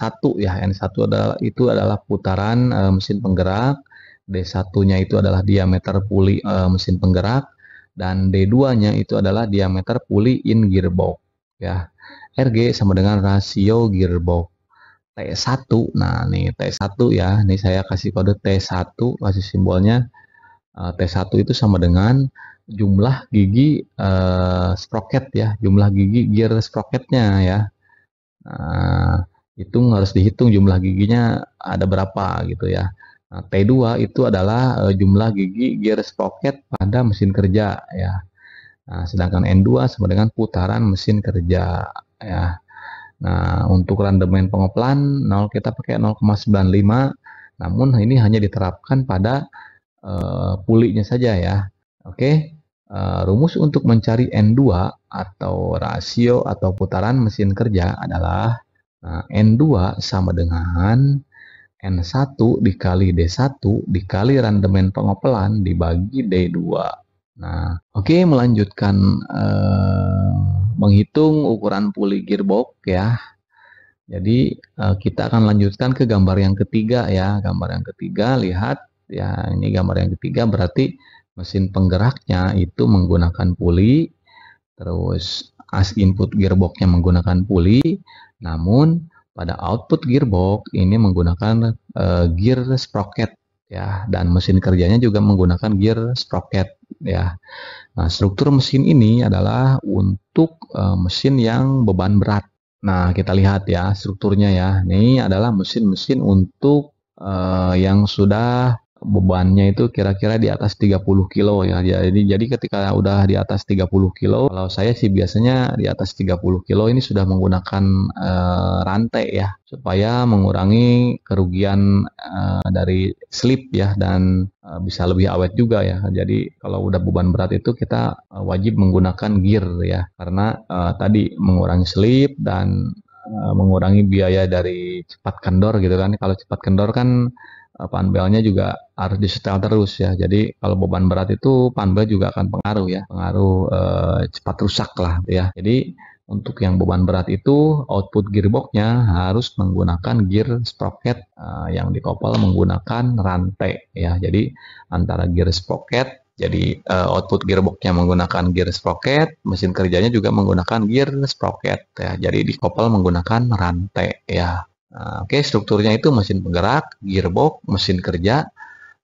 n ya. N1 adalah itu adalah putaran e, mesin penggerak, D1-nya itu adalah diameter puli e, eh, mesin penggerak dan D2-nya itu adalah diameter puli in gearbox ya. RG sama dengan rasio gearbox. T1. Nah, nih T1 ya. Ini saya kasih kode T1 kasih simbolnya e, eh, T1 itu sama dengan jumlah gigi e, sprocket ya, jumlah gigi gear sprocketnya ya. Nah, hitung harus dihitung jumlah giginya ada berapa gitu ya. Nah, T2 itu adalah uh, jumlah gigi gear sprocket pada mesin kerja ya. Nah, sedangkan N2 sama dengan putaran mesin kerja ya. Nah, untuk rendemen pengoplan 0 kita pakai 0,95 namun ini hanya diterapkan pada uh, pulinya saja ya. Oke. Okay? Uh, eh, rumus untuk mencari N2 atau rasio atau putaran mesin kerja adalah N2 sama dengan N1 dikali D1 dikali rendemen pengopelan dibagi D2. Nah, oke okay, melanjutkan eh, menghitung ukuran puli gearbox ya. Jadi eh, kita akan lanjutkan ke gambar yang ketiga ya. Gambar yang ketiga lihat ya ini gambar yang ketiga berarti mesin penggeraknya itu menggunakan puli terus as input gearboxnya menggunakan puli namun pada output gearbox ini menggunakan uh, gear sprocket ya dan mesin kerjanya juga menggunakan gear sprocket ya. Nah, struktur mesin ini adalah untuk uh, mesin yang beban berat. Nah, kita lihat ya strukturnya ya. Ini adalah mesin-mesin untuk uh, yang sudah bebannya itu kira-kira di atas 30 kilo ya. Jadi jadi ketika udah di atas 30 kilo, kalau saya sih biasanya di atas 30 kilo ini sudah menggunakan e, rantai ya supaya mengurangi kerugian e, dari slip ya dan e, bisa lebih awet juga ya. Jadi kalau udah beban berat itu kita wajib menggunakan gear ya karena tadi mengurangi slip dan Eh, mengurangi biaya dari cepat kendor gitu kan. Kalau cepat kendor kan eh, panbelnya juga harus disetel terus ya. Jadi kalau beban berat itu panbel juga akan pengaruh ya, pengaruh eh, cepat rusak lah ya. Jadi untuk yang beban berat itu output gearboxnya harus menggunakan gear sprocket uh, yang dikopel menggunakan rantai ya. Jadi antara gear sprocket jadi uh, output gearboxnya menggunakan gear sprocket, mesin kerjanya juga menggunakan gear sprocket ya. Jadi dikopel menggunakan rantai ya. Nah, Oke, okay, strukturnya itu mesin penggerak, gearbox, mesin kerja.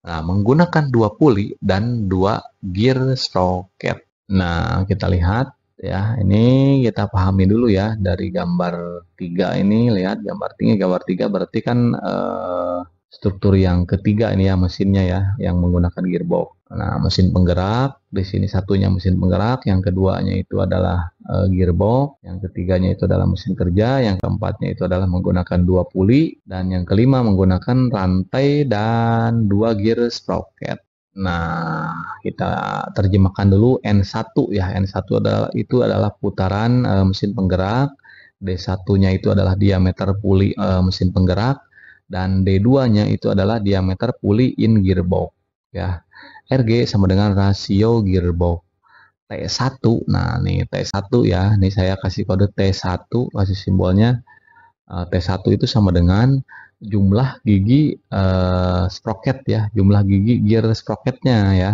Nah, menggunakan dua puli dan dua gear sprocket. Nah, kita lihat ya. Ini kita pahami dulu ya dari gambar 3 ini lihat gambar 3, gambar 3 berarti kan uh, struktur yang ketiga ini ya mesinnya ya yang menggunakan gearbox. Nah, mesin penggerak di sini satunya mesin penggerak, yang keduanya itu adalah e, gearbox, yang ketiganya itu adalah mesin kerja, yang keempatnya itu adalah menggunakan dua puli dan yang kelima menggunakan rantai dan dua gear sprocket. Nah, kita terjemahkan dulu N1 ya. N1 adalah itu adalah putaran e, mesin penggerak, D1-nya itu adalah diameter puli e, mesin penggerak dan D2-nya itu adalah diameter puli in gearbox ya. RG sama dengan rasio gearbox. T1, nah nih T1 ya, ini saya kasih kode T1, kasih simbolnya eh, T1 itu sama dengan jumlah gigi uh, sprocket ya, jumlah gigi gear sprocketnya ya.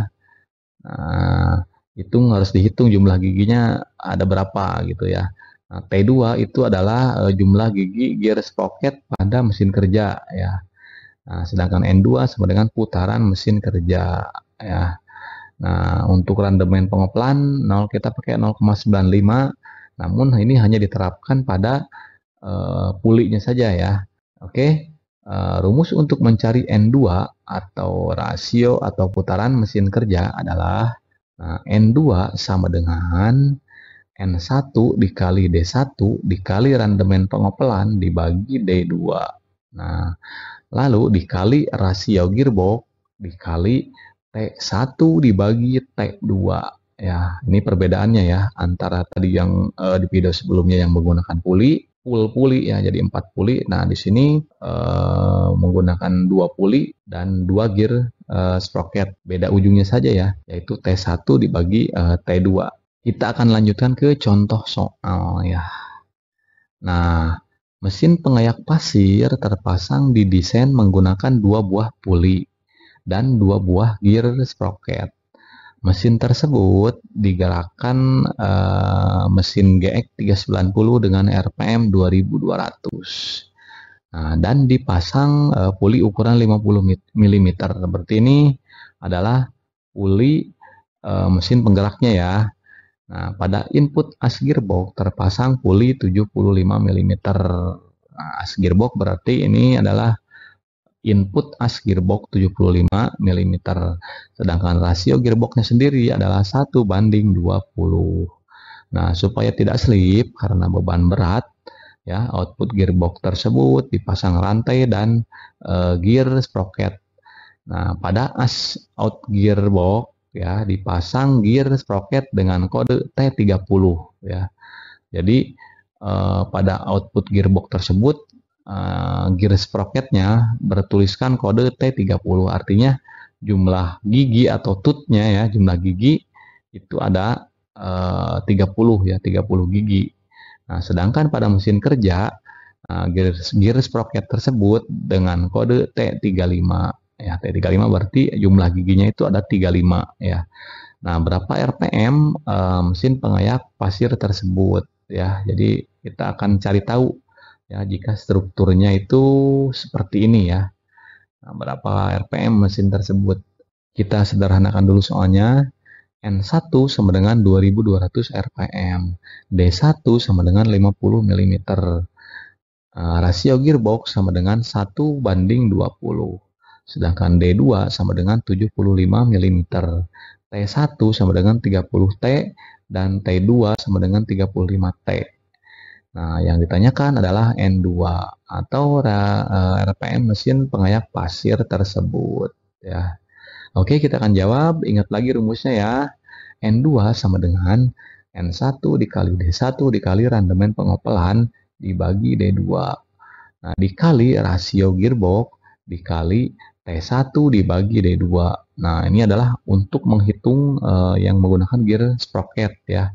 Nah, hitung harus dihitung jumlah giginya ada berapa gitu ya. Nah, T2 itu adalah eh, jumlah gigi gear sprocket pada mesin kerja ya. Nah, sedangkan N2 sama dengan putaran mesin kerja ya. Nah, untuk rendemen pengoplan 0 kita pakai 0,95. Namun ini hanya diterapkan pada uh, pulinya saja ya. Oke. Okay? Uh, eh, rumus untuk mencari N2 atau rasio atau putaran mesin kerja adalah nah, N2 sama dengan N1 dikali D1 dikali rendemen pengopelan dibagi D2. Nah, lalu dikali rasio gearbox dikali T1 dibagi T2. Ya, ini perbedaannya ya antara tadi yang e, di video sebelumnya yang menggunakan puli, full puli ya, jadi 4 puli. Nah, di sini e, menggunakan 2 puli dan 2 gear e, sprocket. Beda ujungnya saja ya, yaitu T1 dibagi T2. Kita akan lanjutkan ke contoh soal ya. Nah, mesin pengayak pasir terpasang di desain menggunakan dua buah puli dan dua buah gear sprocket. Mesin tersebut digerakkan uh, mesin GX 390 dengan RPM 2200. Nah, dan dipasang uh, eh, puli ukuran 50 mm. Berarti ini adalah puli uh, eh, mesin penggeraknya ya. Nah, pada input as gearbox terpasang puli 75 mm. Nah, as gearbox berarti ini adalah input as gearbox 75 mm. Sedangkan rasio gearboxnya sendiri adalah 1 banding 20. Nah, supaya tidak slip karena beban berat, ya output gearbox tersebut dipasang rantai dan e, gear sprocket. Nah, pada as out gearbox ya dipasang gear sprocket dengan kode T30 ya. Jadi eh, pada output gearbox tersebut eh, gear sprocketnya bertuliskan kode T30 artinya jumlah gigi atau tutnya ya jumlah gigi itu ada eh, 30 ya 30 gigi. Nah, sedangkan pada mesin kerja eh, gear, gear sprocket tersebut dengan kode T35 ya T35 berarti jumlah giginya itu ada 35 ya. Nah, berapa RPM e, eh, mesin pengayak pasir tersebut ya. Jadi kita akan cari tahu ya jika strukturnya itu seperti ini ya. Nah, berapa RPM mesin tersebut? Kita sederhanakan dulu soalnya. N1 sama dengan 2200 RPM, D1 sama dengan 50 mm. Nah, rasio gearbox sama dengan 1 banding 20. Sedangkan D2 sama dengan 75 mm. T1 sama dengan 30T dan T2 sama dengan 35T. Nah, yang ditanyakan adalah N2 atau RPM eh, mesin pengayak pasir tersebut ya. Oke, kita akan jawab. Ingat lagi rumusnya ya. N2 sama dengan N1 dikali D1 dikali randemen pengopelan dibagi D2. Nah, dikali rasio gearbox dikali T1 dibagi D2. Nah, ini adalah untuk menghitung uh, yang menggunakan gear sprocket ya.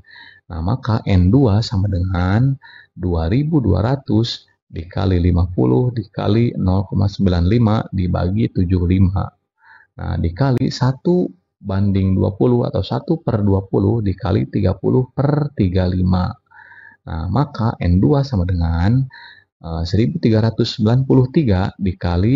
Nah, maka N2 sama dengan 2200 dikali 50 dikali 0,95 dibagi 75. Nah, dikali 1 banding 20 atau 1 per 20 dikali 30 per 35. Nah, maka N2 sama dengan 1393 eh, dikali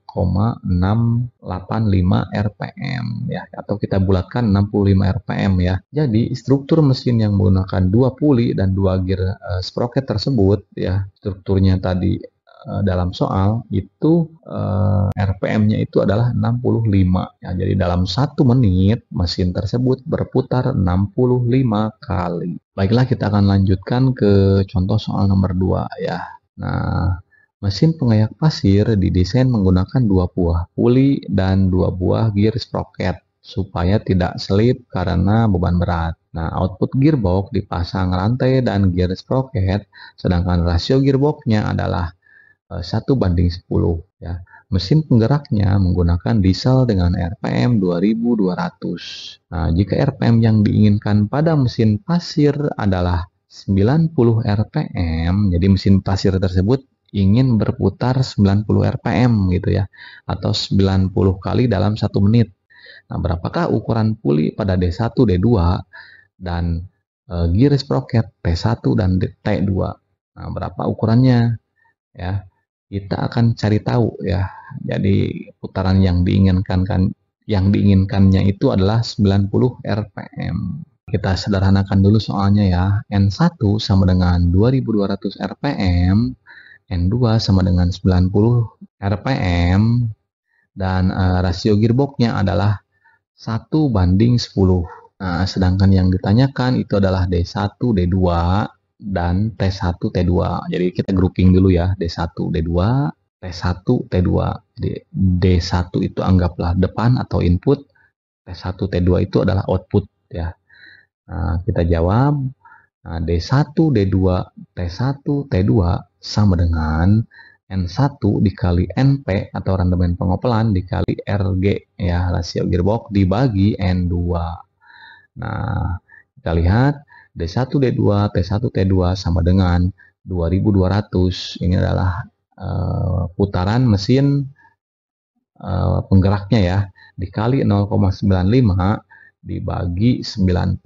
6,85 rpm ya atau kita bulatkan 65 rpm ya. Jadi struktur mesin yang menggunakan dua puli dan dua gear uh, sprocket tersebut ya strukturnya tadi eh, dalam soal itu eh, RPM-nya itu adalah 65. Ya, jadi dalam satu menit mesin tersebut berputar 65 kali. Baiklah kita akan lanjutkan ke contoh soal nomor 2 ya. Nah, Mesin pengayak pasir didesain menggunakan dua buah puli dan dua buah gear sprocket supaya tidak selip karena beban berat. Nah, output gearbox dipasang rantai dan gear sprocket, sedangkan rasio gearboxnya adalah e, satu banding 10 ya. Mesin penggeraknya menggunakan diesel dengan RPM 2200. Nah, jika RPM yang diinginkan pada mesin pasir adalah 90 RPM, jadi mesin pasir tersebut ingin berputar 90 RPM gitu ya atau 90 kali dalam satu menit. Nah, berapakah ukuran puli pada D1, D2 dan e, gear sprocket T1 dan T2? Nah, berapa ukurannya? Ya, kita akan cari tahu ya. Jadi putaran yang diinginkan kan yang diinginkannya itu adalah 90 RPM kita sederhanakan dulu soalnya ya. N1 sama dengan 2200 RPM N2 sama dengan 90 RPM dan uh, rasio gearboxnya adalah 1 banding 10. Nah, sedangkan yang ditanyakan itu adalah D1, D2, dan T1, T2. Jadi kita grouping dulu ya, D1, D2, T1, T2. Jadi D1 itu anggaplah depan atau input, T1, T2 itu adalah output ya. Nah, kita jawab Nah, D1, D2, T1, T2 sama dengan N1 dikali NP atau rendemen pengopelan dikali RG ya rasio gearbox dibagi N2. Nah, kita lihat D1, D2, T1, T2 sama dengan 2200. Ini adalah uh, putaran mesin uh, penggeraknya ya. Dikali 0,95 dibagi 90.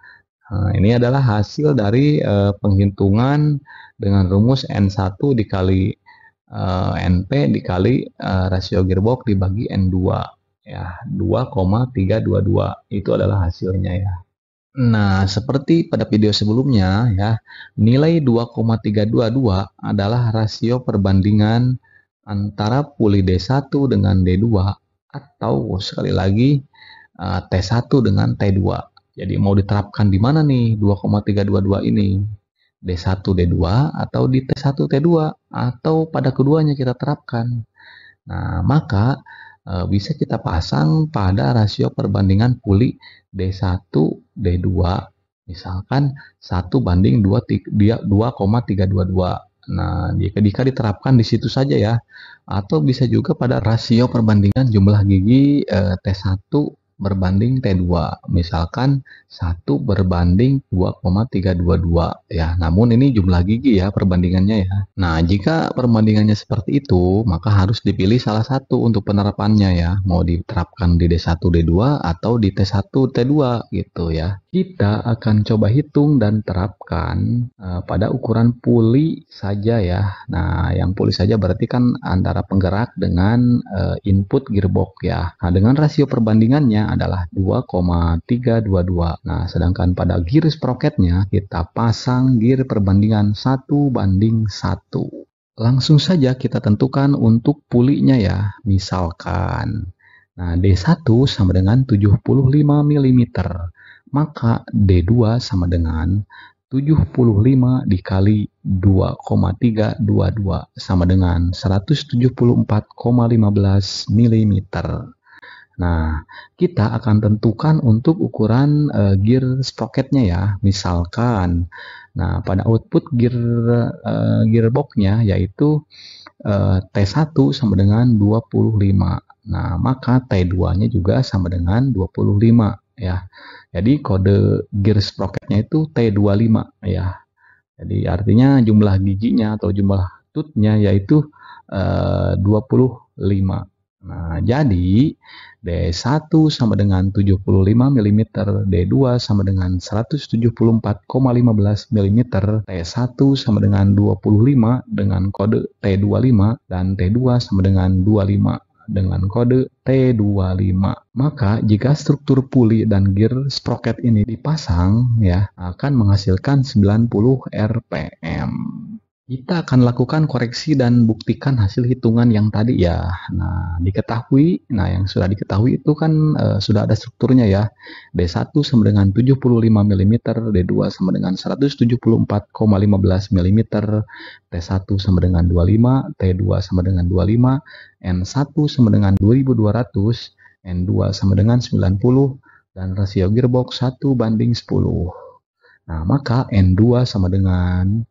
Nah, ini adalah hasil dari uh, penghitungan dengan rumus N1 dikali uh, eh, NP dikali uh, rasio gearbox dibagi N2 ya 2,322 itu adalah hasilnya ya. Nah, seperti pada video sebelumnya ya, nilai 2,322 adalah rasio perbandingan antara puli D1 dengan D2 atau sekali lagi T1 dengan T2 jadi mau diterapkan di mana nih 2,322 ini? D1, D2 atau di T1, T2 atau pada keduanya kita terapkan. Nah, maka e, bisa kita pasang pada rasio perbandingan puli D1, D2. Misalkan 1 banding 2,322. Nah, jika, jika diterapkan di situ saja ya. Atau bisa juga pada rasio perbandingan jumlah gigi e, T1, berbanding T2. Misalkan 1 berbanding 2,322 ya. Namun ini jumlah gigi ya perbandingannya ya. Nah, jika perbandingannya seperti itu, maka harus dipilih salah satu untuk penerapannya ya. Mau diterapkan di D1, D2 atau di T1, T2 gitu ya kita akan coba hitung dan terapkan eh, pada ukuran puli saja ya. Nah, yang puli saja berarti kan antara penggerak dengan eh, input gearbox ya. Nah, dengan rasio perbandingannya adalah 2,322. Nah, sedangkan pada gear sprocketnya kita pasang gear perbandingan 1 banding 1. Langsung saja kita tentukan untuk pulinya ya. Misalkan, nah D1 sama dengan 75 mm maka D2 sama dengan 75 dikali 2,322 sama dengan 174,15 mm. Nah, kita akan tentukan untuk ukuran uh, gear sprocketnya ya, misalkan. Nah, pada output gear uh, gearboxnya yaitu uh, eh, T1 sama dengan 25. Nah, maka T2-nya juga sama dengan 25 ya. Jadi kode gear sprocketnya itu T25 ya. Jadi artinya jumlah giginya atau jumlah tutnya yaitu eh, uh, 25. Nah, jadi D1 sama dengan 75 mm, D2 sama dengan 174,15 mm, T1 sama dengan 25 dengan kode T25 dan T2 sama dengan 25 dengan kode T25. Maka jika struktur puli dan gear sprocket ini dipasang ya akan menghasilkan 90 RPM kita akan lakukan koreksi dan buktikan hasil hitungan yang tadi ya. Nah, diketahui, nah yang sudah diketahui itu kan e, sudah ada strukturnya ya. D1 sama dengan 75 mm, D2 sama dengan 174,15 mm, T1 sama dengan 25, T2 sama dengan 25, N1 sama dengan 2200, N2 sama dengan 90, dan rasio gearbox 1 banding 10. Nah, maka N2 sama dengan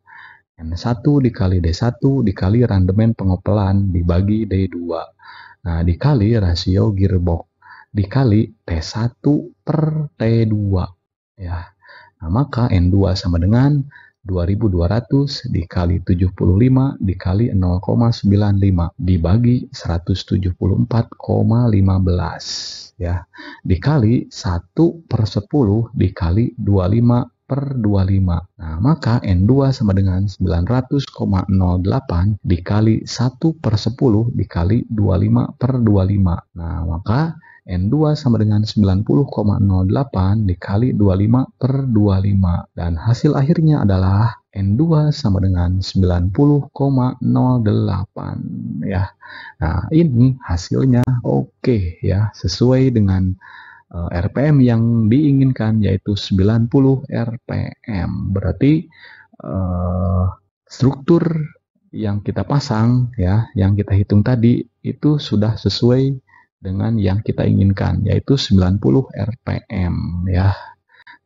N1 dikali D1 dikali randemen pengopelan dibagi D2. Nah, dikali rasio gearbox dikali T1 per T2. Ya. Nah, maka N2 sama dengan 2200 dikali 75 dikali 0,95 dibagi 174,15 ya dikali 1 per 10 dikali 25 per 25. Nah, maka N2 sama dengan 900,08 dikali 1 per 10 dikali 25 per 25. Nah, maka N2 sama dengan 90,08 dikali 25 per 25. Dan hasil akhirnya adalah N2 sama dengan 90,08 ya. Nah, ini hasilnya oke okay, ya, sesuai dengan Eh, RPM yang diinginkan yaitu 90 RPM. Berarti uh, struktur yang kita pasang ya, yang kita hitung tadi itu sudah sesuai dengan yang kita inginkan yaitu 90 RPM ya.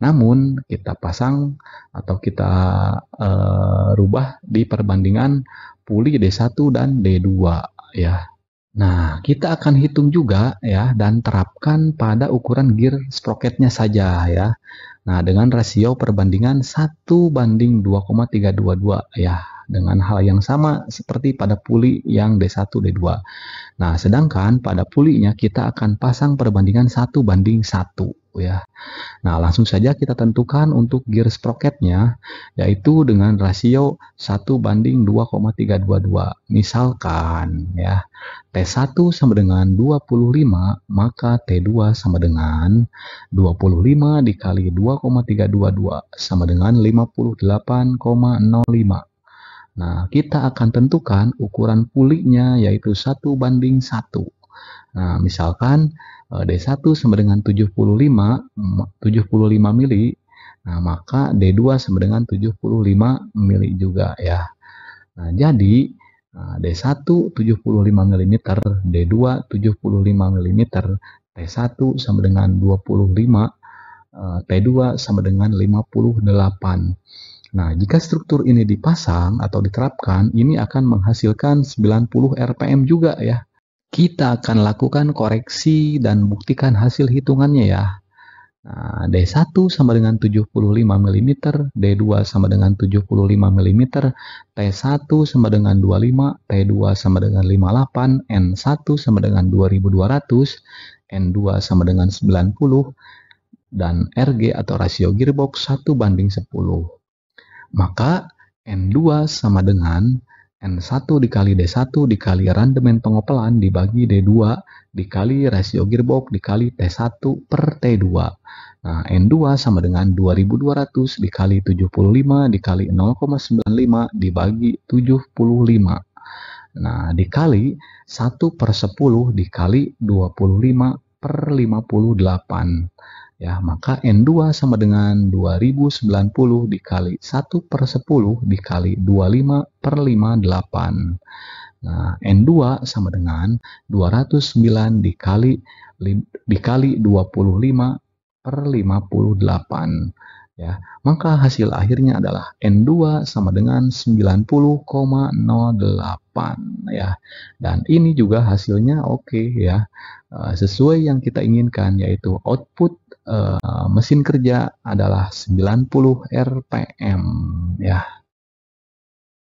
Namun kita pasang atau kita uh, rubah di perbandingan puli D1 dan D2 ya. Nah, kita akan hitung juga ya dan terapkan pada ukuran gear sprocketnya saja ya. Nah, dengan rasio perbandingan 1 banding 2,322 ya dengan hal yang sama seperti pada puli yang D1, D2. Nah, sedangkan pada pulinya kita akan pasang perbandingan 1 banding 1 ya. Nah, langsung saja kita tentukan untuk gear sprocketnya yaitu dengan rasio 1 banding 2,322. Misalkan ya, T1 sama dengan 25, maka T2 sama dengan 25 dikali 2,322 sama dengan 58,05 Nah, kita akan tentukan ukuran puliknya yaitu satu banding satu. Nah, misalkan eh, D1 sama dengan 75, 75 mili, nah maka D2 sama dengan 75 mili juga ya. Nah, jadi D1 75 mm, D2 75 mm, T1 sama dengan 25, T2 sama dengan 58. Nah, jika struktur ini dipasang atau diterapkan, ini akan menghasilkan 90 RPM juga ya. Kita akan lakukan koreksi dan buktikan hasil hitungannya ya. Nah, D1 sama dengan 75 mm, D2 sama dengan 75 mm, T1 sama dengan 25, T2 sama dengan 58, N1 sama dengan 2200, N2 sama dengan 90, dan RG atau rasio gearbox 1 banding 10. Maka N2 sama dengan N1 dikali D1 dikali randemen pengopelan dibagi D2 dikali rasio gearbox dikali T1 per T2. Nah, N2 sama dengan 2200 dikali 75 dikali 0,95 dibagi 75. Nah, dikali 1 per 10 dikali 25 per 58 ya maka N2 sama dengan 2090 dikali 1 per 10 dikali 25 per 58 nah N2 sama dengan 209 dikali dikali 25 per 58 ya maka hasil akhirnya adalah N2 sama dengan 90,08 ya dan ini juga hasilnya oke okay, ya eh, sesuai yang kita inginkan yaitu output Eh, mesin kerja adalah 90 RPM ya.